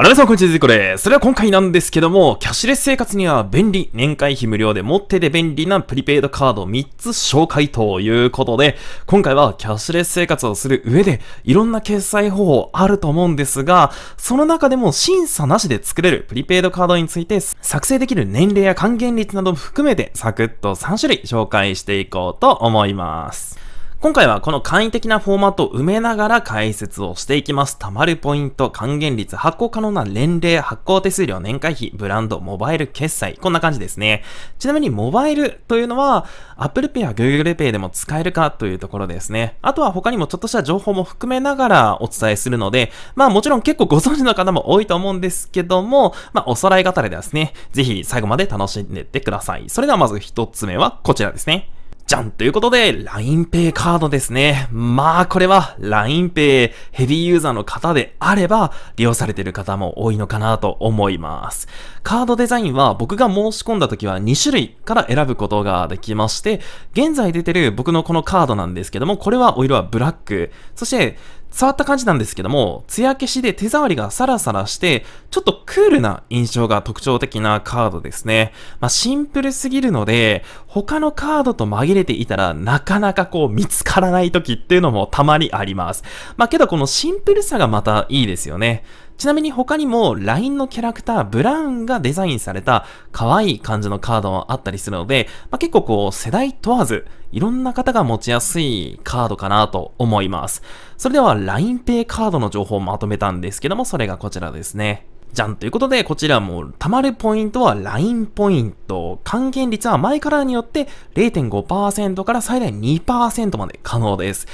あら皆さん、こんにちは、ずいこです。それは今回なんですけども、キャッシュレス生活には便利、年会費無料で持ってて便利なプリペイドカード3つ紹介ということで、今回はキャッシュレス生活をする上で、いろんな決済方法あると思うんですが、その中でも審査なしで作れるプリペイドカードについて、作成できる年齢や還元率なども含めて、サクッと3種類紹介していこうと思います。今回はこの簡易的なフォーマットを埋めながら解説をしていきます。貯まるポイント、還元率、発行可能な年齢、発行手数料、年会費、ブランド、モバイル決済。こんな感じですね。ちなみにモバイルというのは Apple Pay や Google Pay でも使えるかというところですね。あとは他にもちょっとした情報も含めながらお伝えするので、まあもちろん結構ご存知の方も多いと思うんですけども、まあおさらいがたですね、ぜひ最後まで楽しんでってください。それではまず一つ目はこちらですね。じゃんということで、LINEPay カードですね。まあ、これは LINEPay ヘビーユーザーの方であれば、利用されている方も多いのかなと思います。カードデザインは僕が申し込んだ時は2種類から選ぶことができまして、現在出てる僕のこのカードなんですけども、これはお色はブラック、そして触った感じなんですけども、艶消しで手触りがサラサラして、ちょっとクールな印象が特徴的なカードですね。まあ、シンプルすぎるので、他のカードと紛れていたら、なかなかこう見つからない時っていうのもたまにあります。まあ、けどこのシンプルさがまたいいですよね。ちなみに他にも LINE のキャラクター、ブラウンがデザインされた可愛い感じのカードもあったりするので、まあ、結構こう世代問わず、いろんな方が持ちやすいカードかなと思います。それでは LINEPay カードの情報をまとめたんですけども、それがこちらですね。じゃんということで、こちらも貯まるポイントは LINE ポイント。還元率は前からによって0.5%から最大2%まで可能です。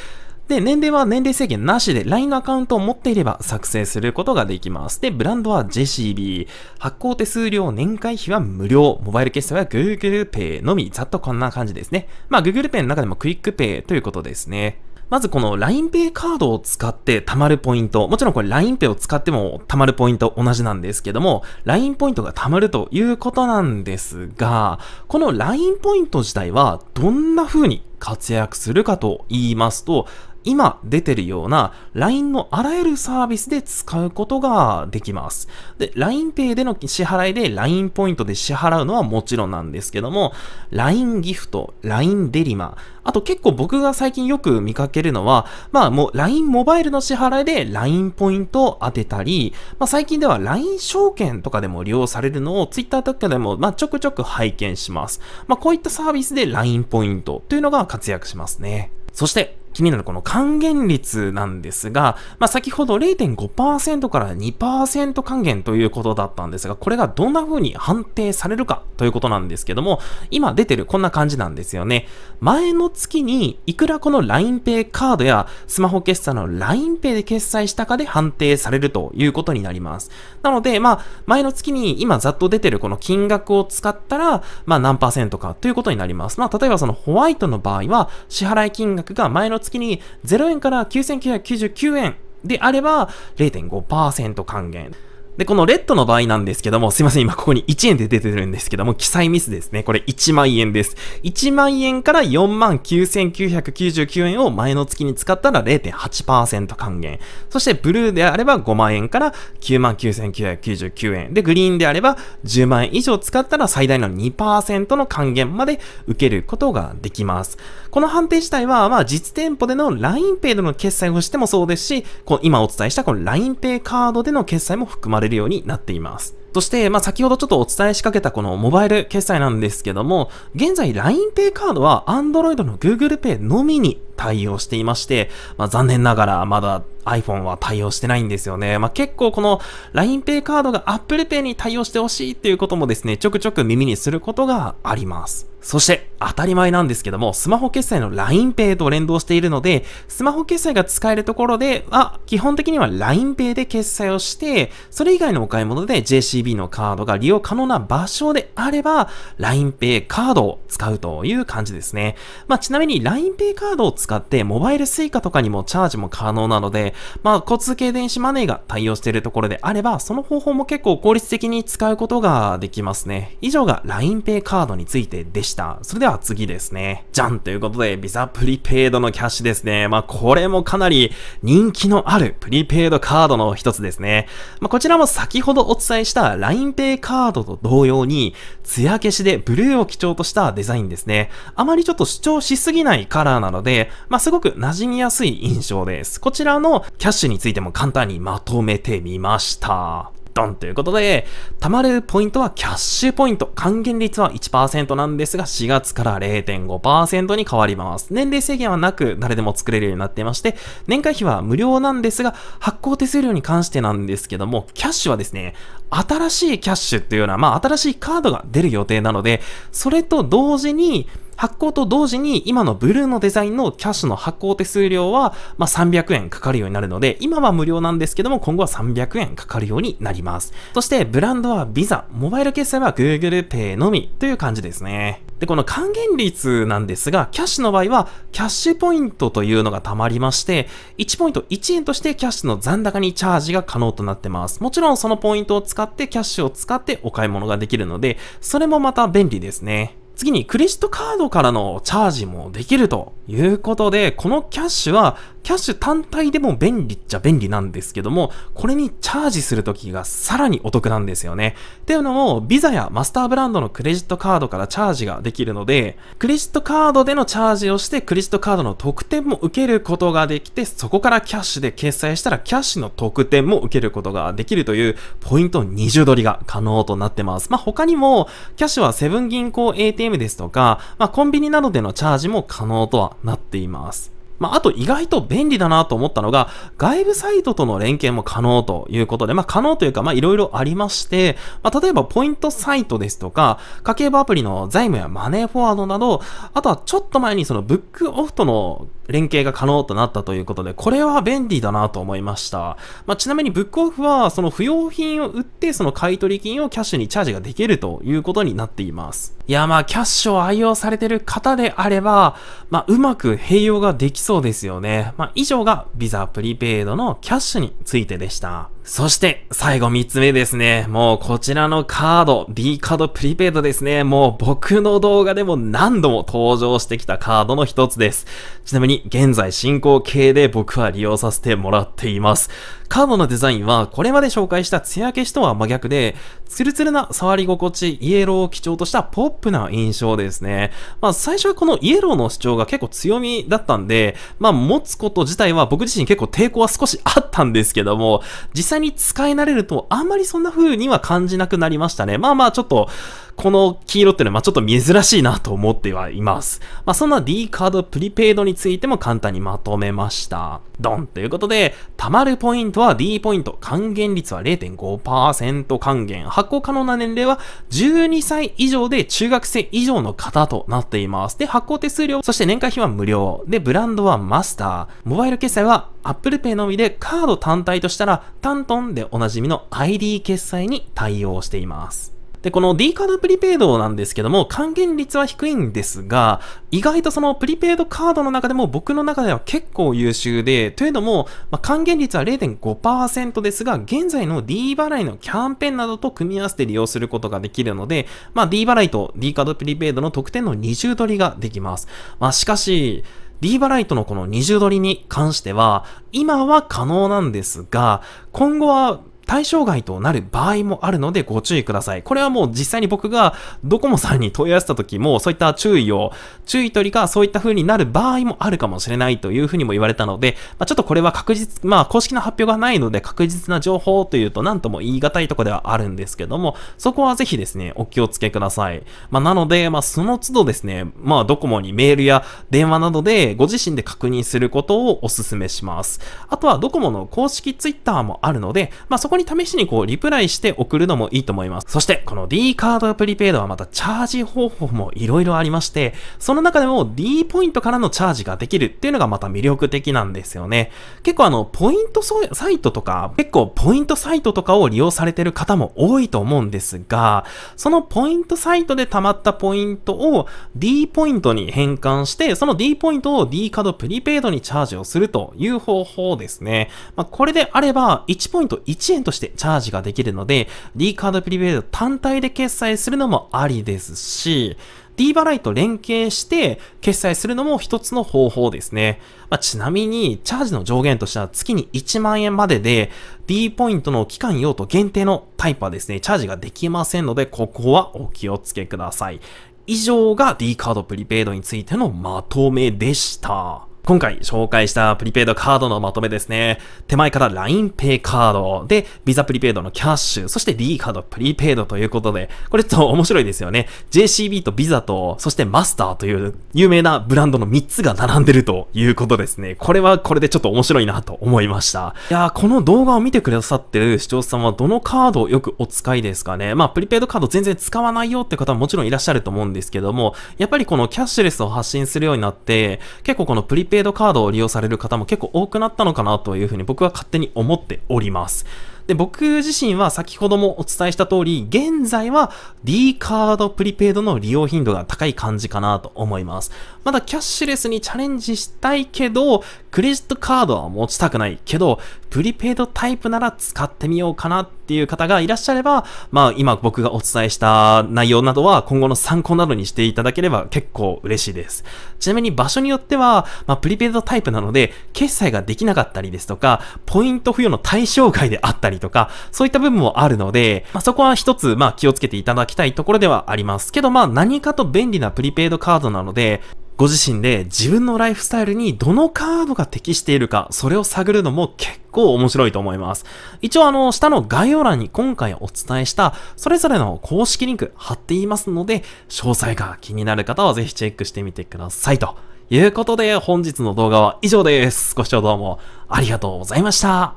で、年齢は年齢制限なしで LINE のアカウントを持っていれば作成することができます。で、ブランドは JCB。発行手数料年会費は無料。モバイル決済は Google Pay のみ。ざっとこんな感じですね。まあ、Google Pay の中でもクイック Pay ということですね。まずこの LINEPay カードを使って貯まるポイント、もちろんこれ LINEPay を使っても貯まるポイント同じなんですけども、LINE ポイントが貯まるということなんですが、この LINE ポイント自体はどんな風に活躍するかと言いますと、今出てるような LINE のあらゆるサービスで使うことができます。で、LINEPay での支払いで LINE ポイントで支払うのはもちろんなんですけども、LINE ギフト、LINE デリマ、あと結構僕が最近よく見かけるのは、まあもう LINE モバイルの支払いで LINE ポイントを当てたり、まあ最近では LINE 証券とかでも利用されるのを Twitter とかでもまあちょくちょく拝見します。まあこういったサービスで LINE ポイントというのが活躍しますね。そして、気になるこの還元率なんですが、まあ、先ほど0.5%から2%還元ということだったんですが、これがどんな風に判定されるかということなんですけども、今出てるこんな感じなんですよね。前の月にいくらこの LINEPay カードやスマホ決済の LINEPay で決済したかで判定されるということになります。なので、まあ、前の月に今ざっと出てるこの金額を使ったら、まあ何パーセントかということになります。まあ、例えばそのホワイトの場合は、支払い金額が前の月に0円から9999円であれば0.5%還元。で、このレッドの場合なんですけども、すいません、今ここに1円で出てるんですけども、記載ミスですね。これ1万円です。1万円から4万9999円を前の月に使ったら0.8%還元。そして、ブルーであれば5万円から9万9999円。で、グリーンであれば10万円以上使ったら最大の2%の還元まで受けることができます。この判定自体は、まあ、実店舗での LINEPay での決済をしてもそうですし、こ今お伝えしたこの LINEPay カードでの決済も含まれれるようになっています。そして、まあ、先ほどちょっとお伝えしかけたこのモバイル決済なんですけども、現在 LINEPay カードは Android の Google Pay のみに対応していまして、まあ、残念ながらまだ iPhone は対応してないんですよね。まあ、結構この LINEPay カードが Apple Pay に対応してほしいっていうこともですね、ちょくちょく耳にすることがあります。そして、当たり前なんですけども、スマホ決済の LINEPay と連動しているので、スマホ決済が使えるところで、あ、基本的には LINEPay で決済をして、それ以外のお買い物で JCB のカードが利用可能な場所であれば、LINEPay カードを使うという感じですね。まあ、ちなみに LINEPay カードを使って、モバイル suica とかにもチャージも可能なので、まあ、交通系電子マネーが対応しているところであれば、その方法も結構効率的に使うことができますね。以上が LINEPay カードについてでした。それでは次ですね。じゃんということで、Visa プリペイドのキャッシュですね。まあ、これもかなり人気のあるプリペイドカードの一つですね。まあ、こちらも先ほどお伝えした LINEPay カードと同様に、艶消しでブルーを基調としたデザインですね。あまりちょっと主張しすぎないカラーなので、まあ、すごく馴染みやすい印象です。こちらのキャッシュについても簡単にまとめてみました。ドンということで、貯まるポイントはキャッシュポイント。還元率は1%なんですが、4月から0.5%に変わります。年齢制限はなく、誰でも作れるようになっていまして、年会費は無料なんですが、発行手数料に関してなんですけども、キャッシュはですね、新しいキャッシュっていうような、まあ、新しいカードが出る予定なので、それと同時に、発行と同時に今のブルーのデザインのキャッシュの発行手数料は、まあ、300円かかるようになるので、今は無料なんですけども、今後は300円かかるようになります。そして、ブランドは Visa、モバイル決済は Google Pay のみという感じですね。で、この還元率なんですが、キャッシュの場合は、キャッシュポイントというのが貯まりまして、1ポイント1円としてキャッシュの残高にチャージが可能となってます。もちろんそのポイントを使使って、キャッシュを使ってお買い物ができるので、それもまた便利ですね。次にクレジットカードからのチャージもできるということで、このキャッシュはキャッシュ単体でも便利っちゃ便利なんですけども、これにチャージするときがさらにお得なんですよね。っていうのも、ビザやマスターブランドのクレジットカードからチャージができるので、クレジットカードでのチャージをして、クレジットカードの特典も受けることができて、そこからキャッシュで決済したら、キャッシュの特典も受けることができるという、ポイント20取りが可能となってます。まあ、他にも、キャッシュはセブン銀行 ATM ですとか、まあ、コンビニなどでのチャージも可能とはなっています。まあ、あと意外と便利だなと思ったのが、外部サイトとの連携も可能ということで、まあ、可能というか、まいろいろありまして、まあ、例えばポイントサイトですとか、家計簿アプリの財務やマネーフォワードなど、あとはちょっと前にそのブックオフとの連携が可能となったということで、これは便利だなと思いました。まあ、ちなみにブックオフは、その不要品を売って、その買取金をキャッシュにチャージができるということになっています。いや、まキャッシュを愛用されてる方であれば、まあ、うまく併用ができそうですよね。まあ、以上が Visa プリペイドのキャッシュについてでした。そして、最後3つ目ですね。もうこちらのカード、D カードプリペイドですね。もう僕の動画でも何度も登場してきたカードの一つです。ちなみに、現在進行形で僕は利用させてもらっています。カードのデザインは、これまで紹介した艶消しとは真逆で、ツルツルな触り心地、イエローを基調としたポップな印象ですね。まあ最初はこのイエローの主張が結構強みだったんで、まあ持つこと自体は僕自身結構抵抗は少しあったんですけども、実際際に使い慣れると、あんまりそんな風には感じなくなりましたね。まあまあ、ちょっと、この黄色っていうのは、まちょっと珍しいなと思ってはいます。まあ、そんな D カードプリペイドについても簡単にまとめました。ドンということで、貯まるポイントは D ポイント、還元率は0.5%還元、発行可能な年齢は12歳以上で中学生以上の方となっています。で、発行手数料、そして年会費は無料。で、ブランドはマスター。モバイル決済は Apple Pay のみでカード単体としたら、タントンでおなじみの ID 決済に対応しています。で、この D カードプリペイドなんですけども、還元率は低いんですが、意外とそのプリペイドカードの中でも僕の中では結構優秀で、というのも、まあ、還元率は0.5%ですが、現在の D 払いのキャンペーンなどと組み合わせて利用することができるので、まあ、D 払いと D カードプリペイドの特典の二重取りができます。まあ、しかし、D バライトのこの二重取りに関しては、今は可能なんですが、今後は対象外となる場合もあるのでご注意ください。これはもう実際に僕がドコモさんに問い合わせた時もそういった注意を、注意取りがそういった風になる場合もあるかもしれないという風にも言われたので、まあ、ちょっとこれは確実、まあ公式な発表がないので確実な情報というと何とも言い難いとこではあるんですけども、そこはぜひですね、お気をつけください。まあなので、まあその都度ですね、まあドコモにメールや電話などでご自身で確認することをお勧めします。あとはドコモの公式ツイッターもあるので、まあそここに試しにこう、リプライして送るのもいいと思います。そして、この D カードプリペイドはまたチャージ方法も色々ありまして、その中でも D ポイントからのチャージができるっていうのがまた魅力的なんですよね。結構あの、ポイントサイトとか、結構ポイントサイトとかを利用されてる方も多いと思うんですが、そのポイントサイトで溜まったポイントを D ポイントに変換して、その D ポイントを D カードプリペイドにチャージをするという方法ですね。まあ、これであれば、1ポイント1円としてチャージができるので、D カードプリペイド単体で決済するのもありですし、D 払いと連携して決済するのも一つの方法ですね。まあ、ちなみに、チャージの上限としては月に1万円までで、D ポイントの期間用途限定のタイプはですね、チャージができませんので、ここはお気をつけください。以上が D カードプリペイドについてのまとめでした。今回紹介したプリペイドカードのまとめですね。手前から LINEPay カード、で、Visa プリペイドのキャッシュ、そして D カードプリペイドということで、これちょっと面白いですよね。JCB と Visa と、そしてマスターという有名なブランドの3つが並んでるということですね。これはこれでちょっと面白いなと思いました。いやー、この動画を見てくださってる視聴者さんはどのカードをよくお使いですかね。まあ、プリペイドカード全然使わないよって方ももちろんいらっしゃると思うんですけども、やっぱりこのキャッシュレスを発信するようになって、結構このプリペイペイドカードを利用される方も結構多くなったのかなというふうに僕は勝手に思っております。で、僕自身は先ほどもお伝えした通り、現在は D カードプリペイドの利用頻度が高い感じかなと思います。まだキャッシュレスにチャレンジしたいけど、クレジットカードは持ちたくないけど、プリペイドタイプなら使ってみようかなっていう方がいらっしゃれば、まあ今僕がお伝えした内容などは今後の参考などにしていただければ結構嬉しいです。ちなみに場所によっては、まあプリペイドタイプなので、決済ができなかったりですとか、ポイント付与の対象外であったりりとか、そういった部分もあるので、まあ、そこは一つ、まあ、気をつけていただきたいところではあります。けど、まあ、何かと便利なプリペイドカードなので、ご自身で自分のライフスタイルにどのカードが適しているか、それを探るのも結構面白いと思います。一応あの、下の概要欄に今回お伝えした、それぞれの公式リンク貼っていますので、詳細が気になる方はぜひチェックしてみてください。ということで、本日の動画は以上です。ご視聴どうもありがとうございました。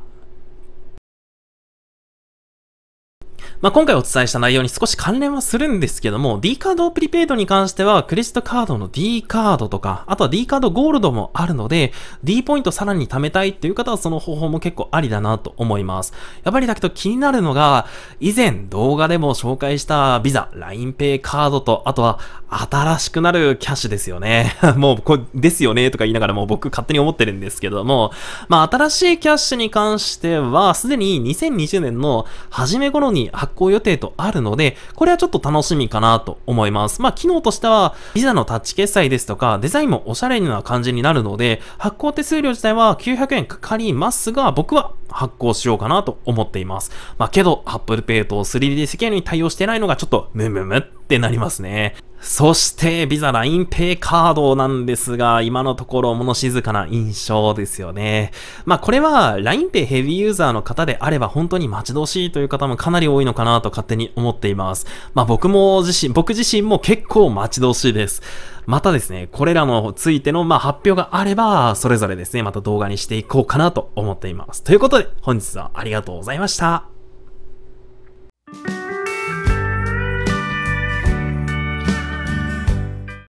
まあ、今回お伝えした内容に少し関連はするんですけども、D カードプリペイドに関しては、クレジットカードの D カードとか、あとは D カードゴールドもあるので、D ポイントさらに貯めたいっていう方はその方法も結構ありだなと思います。やっぱりだけど気になるのが、以前動画でも紹介したビザ、LINEPay カードと、あとは新しくなるキャッシュですよね。もうこ、ですよねとか言いながらもう僕勝手に思ってるんですけども、まあ、新しいキャッシュに関しては、すでに2020年の初め頃に発発行予定とあるので、これはちょっと楽しみかなと思います。まあ、機能としては、ビザのタッチ決済ですとか、デザインもおしゃれな感じになるので、発行手数料自体は900円かかりますが、僕は発行しようかなと思っています。まあ、けど、Apple Pay と 3D スキャンに対応してないのがちょっとムムムってなりますね。そして、ビザ LINE pay カードなんですが、今のところ物静かな印象ですよね。まあこれは LINE pay ヘビーユーザーの方であれば本当に待ち遠しいという方もかなり多いのかなと勝手に思っています。まあ僕も自身、僕自身も結構待ち遠しいです。またですね、これらのついてのま発表があれば、それぞれですね、また動画にしていこうかなと思っています。ということで、本日はありがとうございました。